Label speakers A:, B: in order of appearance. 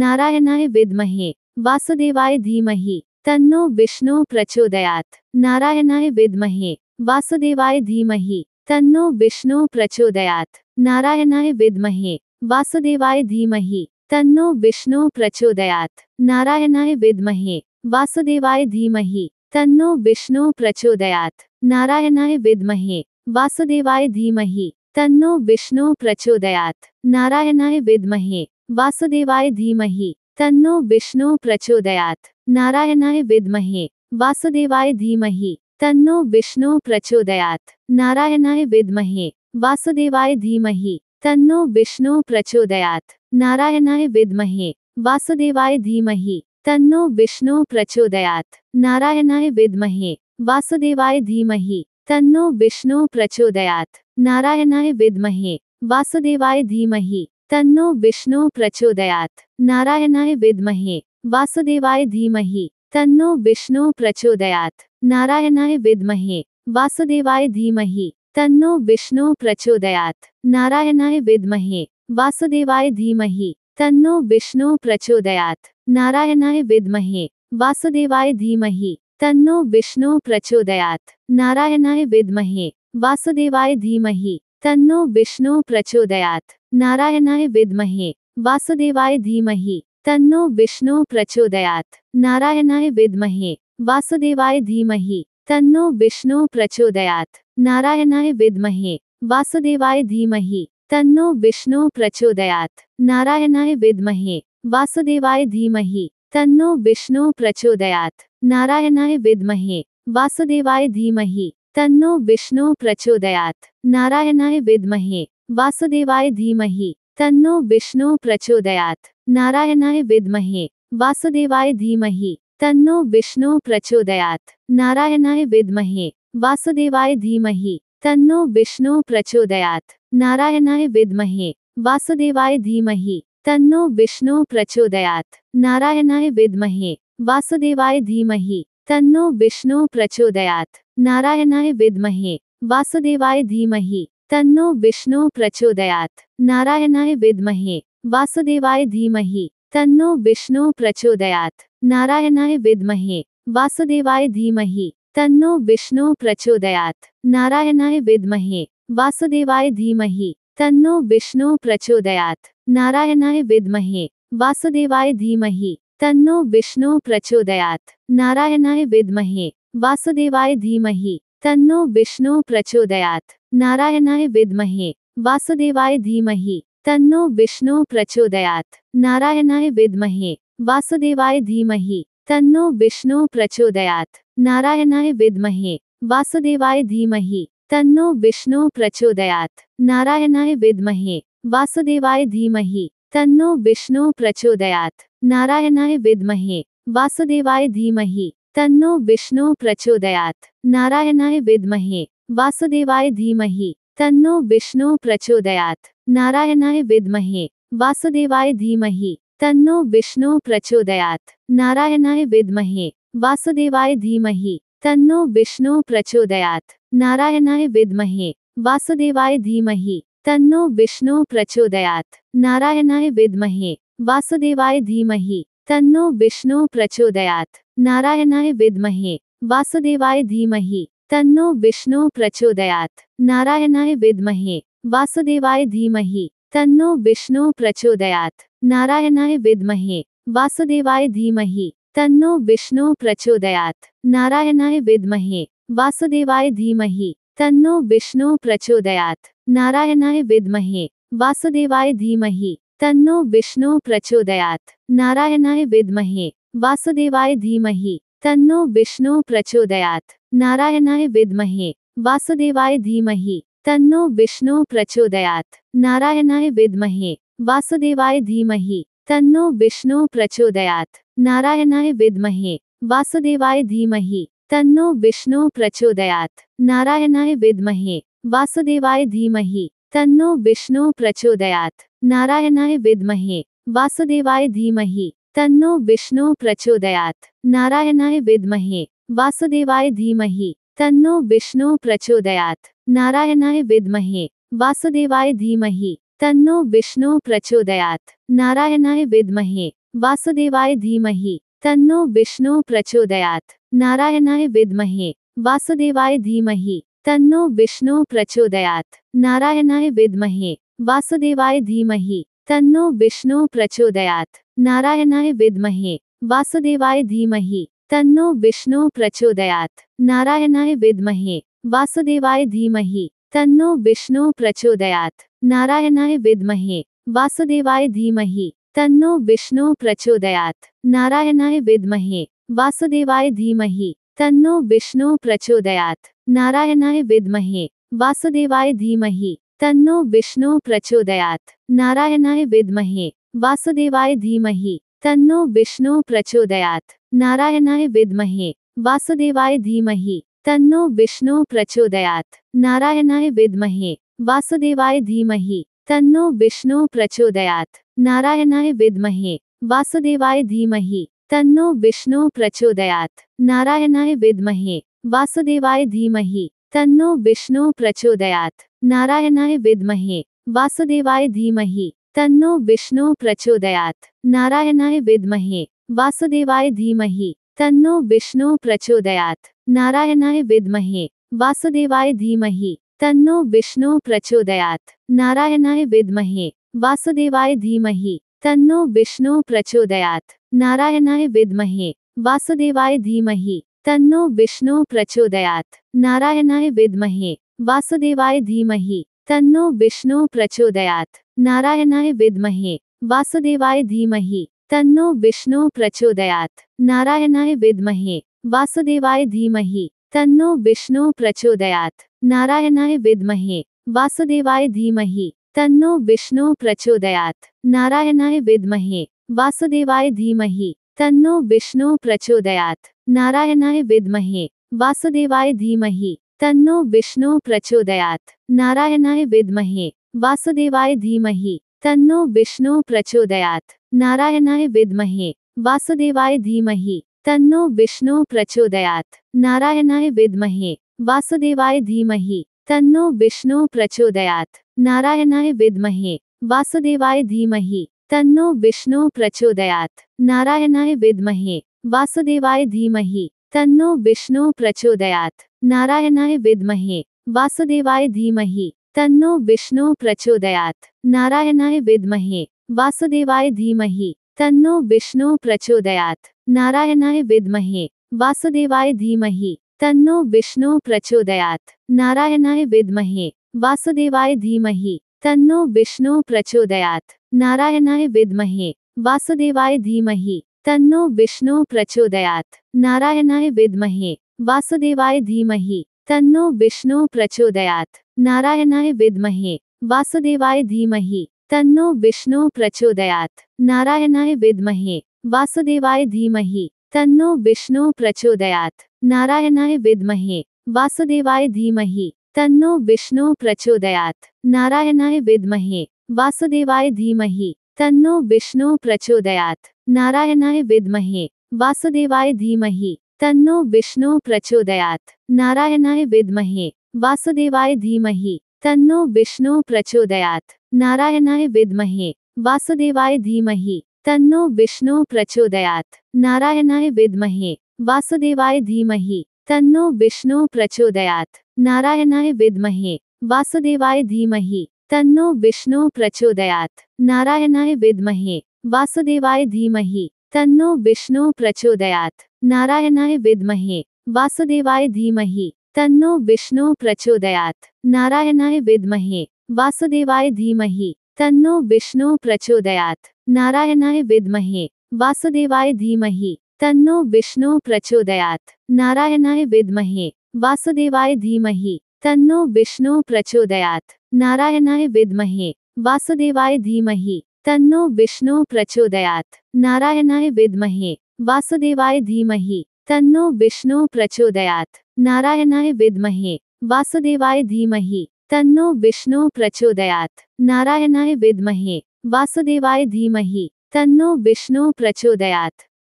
A: नारायणाय विद्महे वासुदेवाय धीमहि तन्नो विष्णु प्रचोदयात् नारायणाय विद्महे वासुदेवाय धीमहि तन्नो विष्णु प्रचोदयात् नारायणाय विद्महे वासुदेवाय धीमहि तन्नो विष्णु प्रचोदयात् नारायणाय विद्महे वासुदेवाय धीमहि तन्नो विष्णु प्रचोदयात् नारायणाय विद्महे वासुदेवाय धीमहि तन्नो विष्णु प्रचोदयात् नारायणाय विद्महे वासुदेवाय धीमहि तन्नो विष्णु प्रचोदयात नारायणाय विद्महे वासुदेवाय धीमहि तन्नो विष्णु प्रचोदयात नारायणाय विद्महे वासुदेवाय धीमहि तन्नो विष्णु प्रचोदयात नारायणाय विद्महे वासुदेवाय धीमहि तन्नो विष्णु प्रचोदयात नारायणाय विद्महे वासुदेवाय धीमहि तन्नो विष्णु प्रचोदयात नारायणाय विद्महे वासुदेवाय धीमहि तन्नो विष्णु प्रचोदयात नारायणाय विद्महे वासुदेवाय धीमहि तन्नो विष्णु प्रचोदयात नारायणाय विद्महे वासुदेवाय धीमहि तन्नो विष्णु प्रचोदयात नारायणाय विद्महे वासुदेवाय धीमहि तन्नो विष्णु प्रचोदयात नारायणाय विद्महे वासुदेवाय धीमहि तन्नो विष्णु प्रचोदयात नारायणाय विद्महे वासुदेवाय धीमहि तन्नो विष्णु प्रचोदयात नारायणाय विद्महे वासुदेवाय धीमहि तन्नो विष्णु प्रचोदयात नारायणाय विद्महे वासुदेवाय धीमहि तन्नो विष्णु प्रचोदयात नारायणाय विद्महे वासुदेवाय धीमहि तन्नो विष्णु प्रचोदयात नारायणाय विद्महे वासुदेवाय धीमहि तन्नो विष्णु प्रचोदयात नारायणाय विद्महे वासुदेवाय धीमहि तन्नो विष्णु प्रचोदयात नारायणाय विद्महे वासुदेवाय धीमहि तन्नो विष्णु प्रचोदयात नारायणाय विद्महे वासुदेवाय धीमहि तन्नो विष्णु प्रचोदयात नारायणाय विद्महे वासुदेवाय धीमहि तन्नो विष्णु प्रचोदयात नारायणाय विद्महे वासुदेवाय धीमहि तन्नो विष्णु प्रचोदयात नारायणाय विद्महे वासुदेवाय धीमहि तन्नो विष्णु प्रचोदयात नारायणाय विद्महे वासुदेवाय धीमहि तन्नो विष्णु प्रचोदयात नारायणाय विद्महे वासुदेवाय धीमहि तन्नो विष्णु प्रचोदयात नारायणाय विद्महे वासुदेवाय धीमहि तन्नो विष्णु प्रचोदयात नारायणाय विद्महे वासुदेवाय धीमहि तन्नो विष्णु प्रचोदयात नारायणाय विद्महे वासुदेवाय धीमहि तन्नो विष्णु प्रचोदयात नारायणाय विद्महे वासुदेवाय धीमहि तन्नो विष्णु प्रचोदयात नारायणाय विद्महे वासुदेवाय धीमहि तन्नो विष्णु प्रचोदयात नारायणाय विद्महे वासुदेवाय धीमहि तन्नो विष्णु प्रचोदयात नारायणाय विद्महे वासुदेवाय धीमहि तन्नो विष्णु प्रचोदयात नारायणाय विद्महे वासुदेवाय धीमहि तन्नो विष्णु प्रचोदयात नारायणाय विद्महे वासुदेवाय धीमहि तन्नो विष्णु प्रचोदयात् नारायणाय विद्महे वासुदेवाय धीमहि तन्नो विष्णु प्रचोदयात् नारायणाय विद्महे वासुदेवाय धीमहि तन्नो विष्णु प्रचोदयात् नारायणाय विद्महे वासुदेवाय धीमहि तन्नो विष्णु प्रचोदयात् नारायणाय विद्महे वासुदेवाय धीमहि तन्नो विष्णु प्रचोदयात् नारायणाय विद्महे वासुदेवाय धीमहि तन्नो विष्णु प्रचोदयात नारायणाय विद्महे वासुदेवाय धीमहि तन्नो विष्णु प्रचोदयात नारायणाय विद्महे वासुदेवाय धीमहि तन्नो विष्णु प्रचोदयात नारायणाय विद्महे वासुदेवाय धीमहि तन्नो विष्णु प्रचोदयात नारायणाय विद्महे वासुदेवाय धीमहि तन्नो विष्णु प्रचोदयात नारायणाय विद्महे वासुदेवाय धीमहि तन्नो विष्णु प्रचोदयात नारायणाय विद्महे वासुदेवाय धीमहि तन्नो विष्णु प्रचोदयात नारायणाय विद्महे वासुदेवाय धीमहि तन्नो विष्णु प्रचोदयात नारायणाय विद्महे वासुदेवाय धीमहि तन्नो विष्णु प्रचोदयात नारायणाय विद्महे वासुदेवाय धीमहि तन्नो विष्णु प्रचोदयात नारायणाय विद्महे वासुदेवाय धीमहि तन्नो विष्णु प्रचोदयात नारायणाय विद्महे वासुदेवाय धीमहि तन्नो विष्णु प्रचोदयात नारायणाय विद्महे वासुदेवाय धीमहि तन्नो विष्णु प्रचोदयात नारायणाय विद्महे वासुदेवाय धीमहि तन्नो विष्णु प्रचोदयात नारायणाय विद्महे वासुदेवाय धीमहि तन्नो विष्णु प्रचोदयात नारायणाय विद्महे वासुदेवाय धीमहि तन्नो विष्णु प्रचोदयात नारायणाय विद्महे वासुदेवाय धीमहि तन्नो विष्णु प्रचोदयात नारायणाय विद्महे वासुदेवाय धीमहि तन्नो विष्णु प्रचोदयात नारायणाय विद्महे वासुदेवाय धीमहि तन्नो विष्णु प्रचोदयात नारायणाय विद्महे वासुदेवाय धीमहि तन्नो विष्णु प्रचोदयात नारायणाय विद्महे वासुदेवाय धीमहि तन्नो विष्णु प्रचोदयात नारायणाय विद्महे वासुदेवाय धीमहि तन्नो विष्णु प्रचोदयात् नारायणाय विद्महे वासुदेवाय धीमहि तन्नो विष्णु प्रचोदयात् नारायणाय विद्महे वासुदेवाय धीमहि तन्नो विष्णु प्रचोदयात् नारायणाय विद्महे वासुदेवाय धीमहि तन्नो विष्णु प्रचोदयात् नारायणाय विद्महे वासुदेवाय धीमहि तन्नो विष्णु प्रचोदयात् नारायणाय विद्महे वासुदेवाय धीमहि तन्नो विष्णु प्रचोदयात नारायणाय विद्महे वासुदेवाय धीमहि तन्नो विष्णु प्रचोदयात नारायणाय विद्महे वासुदेवाय धीमहि तन्नो विष्णु प्रचोदयात नारायणाय विद्महे वासुदेवाय धीमहि तन्नो विष्णु प्रचोदयात नारायणाय विद्महे वासुदेवाय धीमहि तन्नो विष्णु प्रचोदयात नारायणाय विद्महे वासुदेवाय धीमहि तन्नो विष्णु प्रचोदयात नारायणाय विद्महे वासुदेवाय धीमहि तन्नो विष्णु प्रचोदयात नारायणाय विद्महे वासुदेवाय धीमहि तन्नो विष्णु प्रचोदयात नारायणाय विद्महे वासुदेवाय धीमहि तन्नो विष्णु प्रचोदयात नारायणाय विद्महे वासुदेवाय धीमहि तन्नो विष्णु प्रचोदयात नारायणाय विद्महे वासुदेवाय धीमहि तन्नो विष्णु प्रचोदयात नारायणाय विद्महे वासुदेवाय धीमहि तन्नो विष्णु प्रचोदयात नारायणाय विद्महे वासुदेवाय धीमहि तन्नो विष्णु प्रचोदयात नारायणाय विद्महे वासुदेवाय धीमहि तन्नो विष्णु प्रचोदयात नारायणाय विद्महे वासुदेवाय धीमहि तन्नो विष्णु प्रचोदयात नारायणाय विद्महे वासुदेवाय धीमहि तन्नो विष्णु प्रचोदयात नारायणाय विद्महे वासुदेवाय धीमहि तन्नो विष्णु प्रचोदयात नारायणाय विद्महे वासुदेवाय धीमहि तन्नो विष्णु प्रचोदयात नारायणाय विद्महे वासुदेवाय धीमहि तन्नो विष्णु प्रचोदयात नारायणाय विद्महे वासुदेवाय धीमहि तन्नो विष्णु प्रचोदयात नारायणाय विद्महे वासुदेवाय धीमहि तन्नो विष्णु प्रचोदयात नारायणाय विद्महे वासुदेवाय धीमहि तन्नो विष्णु प्रचोदयात नारायणाय विद्महे वासुदेवाय धीमहि तन्नो विष्णु प्रचोदयात नारायणाय विद्महे वासुदेवाय धीमहि तन्नो विष्णु प्रचोदयात नारायणाय विद्महे वासुदेवाय धीमहि तन्नो विष्णु प्रचोदयात नारायणाय विद्महे वासुदेवाय धीमहि तन्नो विष्णु प्रचोदयात नारायणाय विद्महे वासुदेवाय धीमहि तन्नो विष्णु प्रचोदयात नारायणाय विद्महे वासुदेवाय धीमहि तन्नो विष्णु प्रचोदयात नारायणाय विद्महे वासुदेवाय धीमहि तन्नो विष्णु प्रचोदयात नारायणाय विद्महे वासुदेवाय धीमहि तन्नो विष्णु प्रचोदयात नारायणाय विद्महे वासुदेवाय धीमहि तन्नो विष्णु प्रचोदयात नारायणाय विद्महे वासुदेवाय धीमहि तन्नो विष्णु प्रचोदयात् नारायणाय विद्महे वासुदेवाय धीमहि तन्नो विष्णु प्रचोदयात् नारायणाय विद्महे वासुदेवाय धीमहि तन्नो विष्णु प्रचोदयात् नारायणाय विद्महे वासुदेवाय धीमहि तन्नो विष्णु प्रचोदयात् नारायणाय विद्महे वासुदेवाय धीमहि तन्नो विष्णु प्रचोदयात् नारायणाय विद्महे वासुदेवाय धीमहि तन्नो विष्णु प्रचोदयात नारायणाय विद्महे वासुदेवाय धीमहि तन्नो विष्णु प्रचोदयात नारायणाय विद्महे वासुदेवाय धीमहि तन्नो विष्णु प्रचोदयात नारायणाय विद्महे वासुदेवाय धीमहि तन्नो विष्णु प्रचोदयात नारायणाय विद्महे वासुदेवाय धीमहि तन्नो विष्णु प्रचोदयात